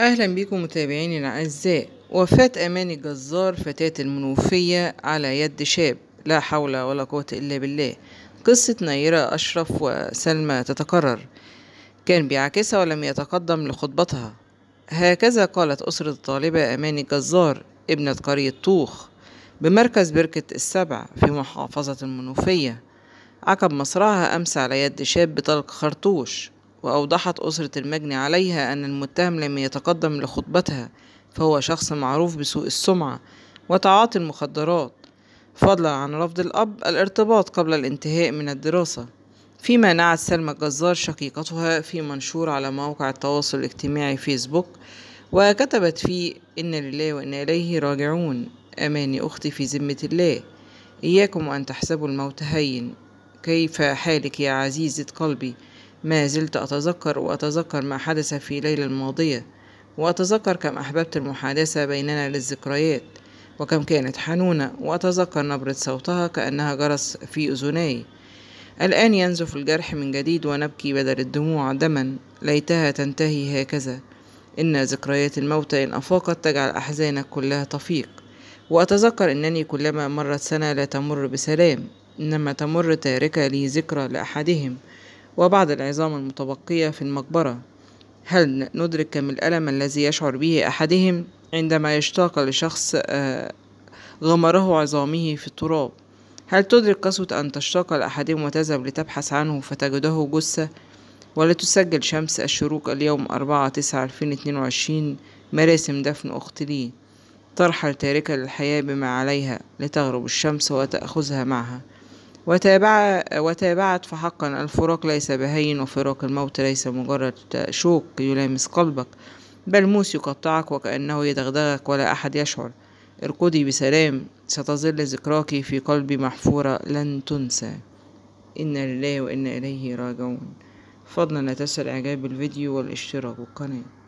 أهلا بكم متابعيني الأعزاء وفاة أماني جزار فتاة المنوفية على يد شاب لا حول ولا قوة إلا بالله قصة نيرة أشرف وسلمى تتكرر كان بيعكسها ولم يتقدم لخطبتها هكذا قالت أسرة الطالبة أماني جزار ابنة قرية طوخ بمركز بركة السبع في محافظة المنوفية عقب مصرعها أمس على يد شاب بطلق خرطوش وأوضحت أسرة المجني عليها أن المتهم لم يتقدم لخطبتها فهو شخص معروف بسوء السمعة وتعاطي المخدرات فضلا عن رفض الأب الارتباط قبل الانتهاء من الدراسة فيما نعت سلمى الجزار شقيقتها في منشور على موقع التواصل الاجتماعي فيسبوك وكتبت فيه إن لله وإنا إليه راجعون أماني أختي في ذمة الله إياكم أن تحسبوا الموت هين كيف حالك يا عزيزة قلبي ما زلت أتذكر وأتذكر ما حدث في ليلة الماضية وأتذكر كم أحببت المحادثة بيننا للذكريات وكم كانت حنونة وأتذكر نبرة صوتها كأنها جرس في أذناي الآن ينزف الجرح من جديد ونبكي بدل الدموع دما ليتها تنتهي هكذا إن ذكريات الموت إن أفاقت تجعل أحزانك كلها تفيق وأتذكر أنني كلما مرت سنة لا تمر بسلام إنما تمر تاركة لي ذكرى لأحدهم وبعض العظام المتبقية في المقبرة هل ندرك كم الألم الذي يشعر به أحدهم عندما يشتاق لشخص آه، غمره عظامه في التراب هل تدرك قسوة أن تشتاق لأحدهم وتذهب لتبحث عنه فتجده جثة ولتسجل شمس الشروق اليوم أربعة تسعة ألفين اتنين وعشرين مراسم دفن أخت لي ترحل تاركة للحياة بما عليها لتغرب الشمس وتأخذها معها وتابع وتابعت فحقا الفراق ليس بهين وفراق الموت ليس مجرد شوك يلامس قلبك بل موس يقطعك وكأنه يدغدغك ولا أحد يشعر ارقدي بسلام ستظل ذكراك في قلبي محفورة لن تنسى إنا لله وإنا إليه راجعون فضلا لا تنسى الإعجاب بالفيديو والاشتراك بالقناة